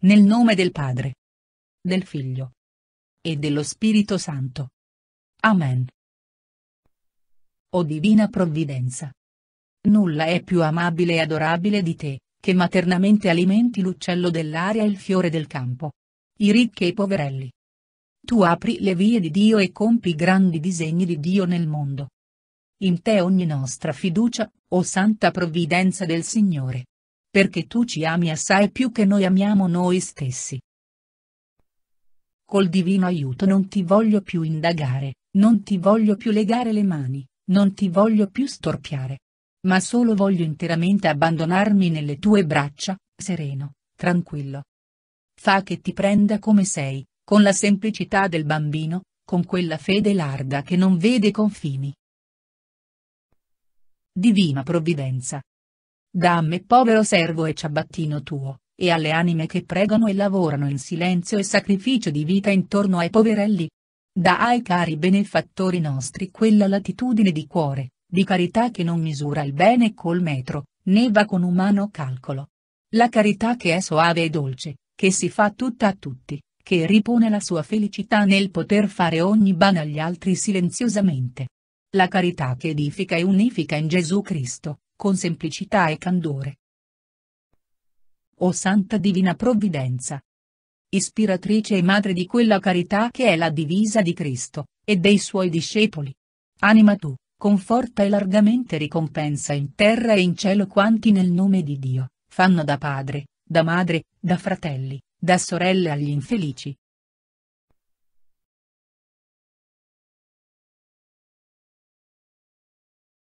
Nel nome del Padre. Del Figlio. E dello Spirito Santo. Amen. O Divina Provvidenza. Nulla è più amabile e adorabile di te, che maternamente alimenti l'uccello dell'aria e il fiore del campo. I ricchi e i poverelli. Tu apri le vie di Dio e compi i grandi disegni di Dio nel mondo. In te ogni nostra fiducia, o santa provvidenza del Signore perché tu ci ami assai più che noi amiamo noi stessi. Col divino aiuto non ti voglio più indagare, non ti voglio più legare le mani, non ti voglio più storpiare. Ma solo voglio interamente abbandonarmi nelle tue braccia, sereno, tranquillo. Fa che ti prenda come sei, con la semplicità del bambino, con quella fede larga che non vede confini. Divina provvidenza, Damme povero servo e ciabattino tuo, e alle anime che pregano e lavorano in silenzio e sacrificio di vita intorno ai poverelli. Da ai cari benefattori nostri quella latitudine di cuore, di carità che non misura il bene col metro, né va con umano calcolo. La carità che è soave e dolce, che si fa tutta a tutti, che ripone la sua felicità nel poter fare ogni bene agli altri silenziosamente. La carità che edifica e unifica in Gesù Cristo, con semplicità e candore. O Santa Divina Provvidenza! Ispiratrice e madre di quella carità che è la divisa di Cristo, e dei suoi discepoli. Anima tu, conforta e largamente ricompensa in terra e in cielo quanti nel nome di Dio, fanno da padre, da madre, da fratelli, da sorelle agli infelici,